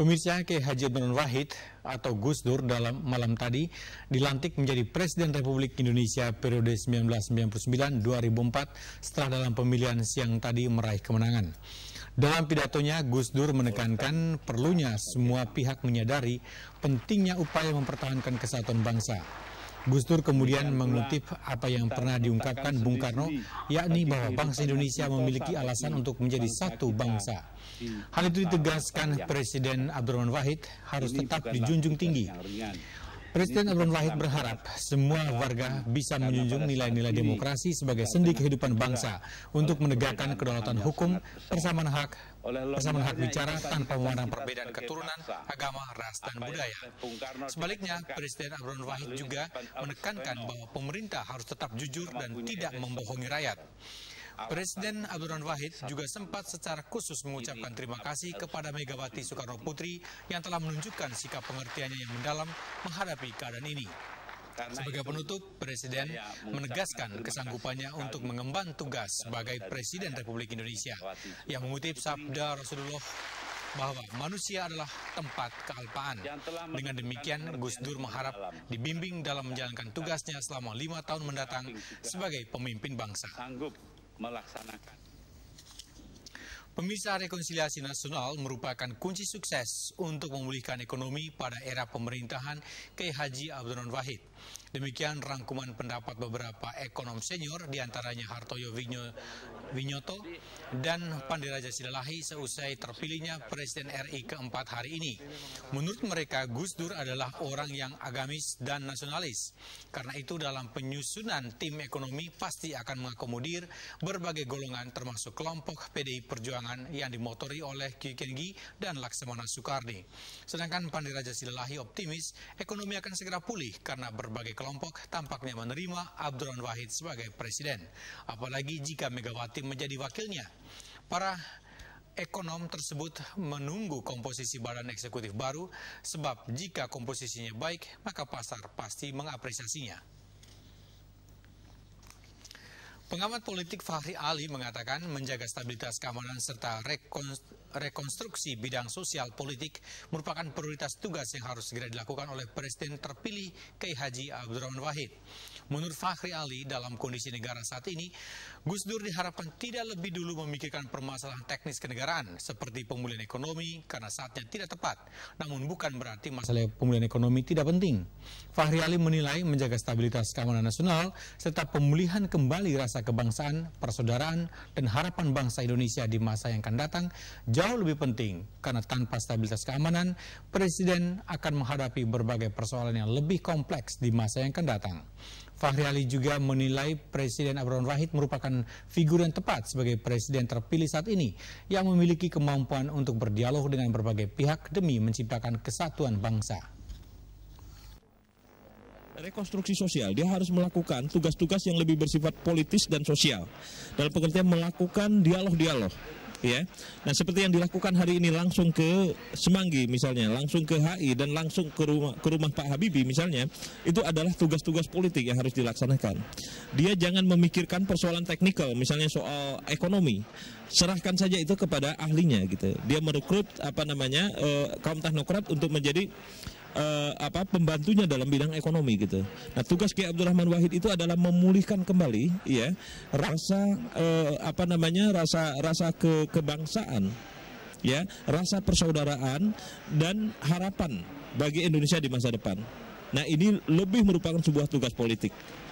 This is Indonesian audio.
Pemirsa K. Haji Abdul Wahid atau Gus Dur dalam malam tadi dilantik menjadi Presiden Republik Indonesia periode 1999-2004 setelah dalam pemilihan siang tadi meraih kemenangan. Dalam pidatonya, Gus Dur menekankan perlunya semua pihak menyadari pentingnya upaya mempertahankan kesatuan bangsa. Gus Dur kemudian mengutip apa yang pernah diungkapkan Bung Karno, yakni bahwa bangsa Indonesia memiliki alasan untuk menjadi satu bangsa. Hal itu ditegaskan Presiden Abdurrahman Wahid harus tetap dijunjung tinggi. Presiden Abdul Wahid berharap semua warga bisa menjunjung nilai-nilai demokrasi sebagai sendi kehidupan bangsa untuk menegakkan kedaulatan hukum, persamaan hak, persamaan hak bicara tanpa memandang perbedaan keturunan, agama, ras, dan budaya. Sebaliknya, Presiden Abdul Wahid juga menekankan bahwa pemerintah harus tetap jujur dan tidak membohongi rakyat. Presiden Abdurrahman Wahid juga sempat secara khusus mengucapkan terima kasih kepada Megawati Soekarno Putri yang telah menunjukkan sikap pengertiannya yang mendalam menghadapi keadaan ini. Sebagai penutup, Presiden menegaskan kesanggupannya untuk mengemban tugas sebagai Presiden Republik Indonesia yang mengutip sabda Rasulullah bahwa manusia adalah tempat kealpaan. Dengan demikian, Gus Dur mengharap dibimbing dalam menjalankan tugasnya selama lima tahun mendatang sebagai pemimpin bangsa melaksanakan. Pemirsa rekonsiliasi nasional merupakan kunci sukses untuk memulihkan ekonomi pada era pemerintahan K. Haji Abdurrahman Wahid. Demikian rangkuman pendapat beberapa ekonom senior, diantaranya Hartoyo Winyo, Winyoto dan Pandiraja Silalahi seusai terpilihnya Presiden RI keempat hari ini. Menurut mereka, Gus Dur adalah orang yang agamis dan nasionalis. Karena itu dalam penyusunan tim ekonomi pasti akan mengakomodir berbagai golongan termasuk kelompok PDI Perjuangan yang dimotori oleh Kikengi dan Laksamana Soekarni. Sedangkan Pandiraja Silalahi optimis ekonomi akan segera pulih karena berbagai kelompok tampaknya menerima Abdurrahman Wahid sebagai presiden, apalagi jika Megawati menjadi wakilnya. Para ekonom tersebut menunggu komposisi badan eksekutif baru, sebab jika komposisinya baik, maka pasar pasti mengapresiasinya. Pengamat politik Fahri Ali mengatakan menjaga stabilitas keamanan serta rekonstruksi bidang sosial politik merupakan prioritas tugas yang harus segera dilakukan oleh Presiden terpilih KH Abdurrahman Wahid. Menurut Fahri Ali, dalam kondisi negara saat ini, Gus Dur diharapkan tidak lebih dulu memikirkan permasalahan teknis kenegaraan seperti pemulihan ekonomi karena saatnya tidak tepat. Namun bukan berarti masalah pemulihan ekonomi tidak penting. Fahri Ali menilai menjaga stabilitas keamanan nasional serta pemulihan kembali rasa kebangsaan, persaudaraan, dan harapan bangsa Indonesia di masa yang akan datang jauh lebih penting karena tanpa stabilitas keamanan, Presiden akan menghadapi berbagai persoalan yang lebih kompleks di masa yang akan datang. Fahri Ali juga menilai Presiden Abdurrahman Wahid merupakan figur yang tepat sebagai presiden terpilih saat ini yang memiliki kemampuan untuk berdialog dengan berbagai pihak demi menciptakan kesatuan bangsa rekonstruksi sosial dia harus melakukan tugas-tugas yang lebih bersifat politis dan sosial dalam pengertian melakukan dialog-dialog ya. Nah, seperti yang dilakukan hari ini langsung ke Semanggi misalnya, langsung ke HI dan langsung ke rumah ke rumah Pak Habibie misalnya, itu adalah tugas-tugas politik yang harus dilaksanakan. Dia jangan memikirkan persoalan teknikal, misalnya soal ekonomi. Serahkan saja itu kepada ahlinya gitu. Dia merekrut apa namanya eh, kaum teknokrat untuk menjadi uh, apa pembantunya dalam bidang ekonomi gitu. Nah, tugas Kiai Abdurrahman Wahid itu adalah memulihkan kembali ya rasa uh, apa namanya? rasa rasa ke kebangsaan ya, rasa persaudaraan dan harapan bagi Indonesia di masa depan. Nah, ini lebih merupakan sebuah tugas politik.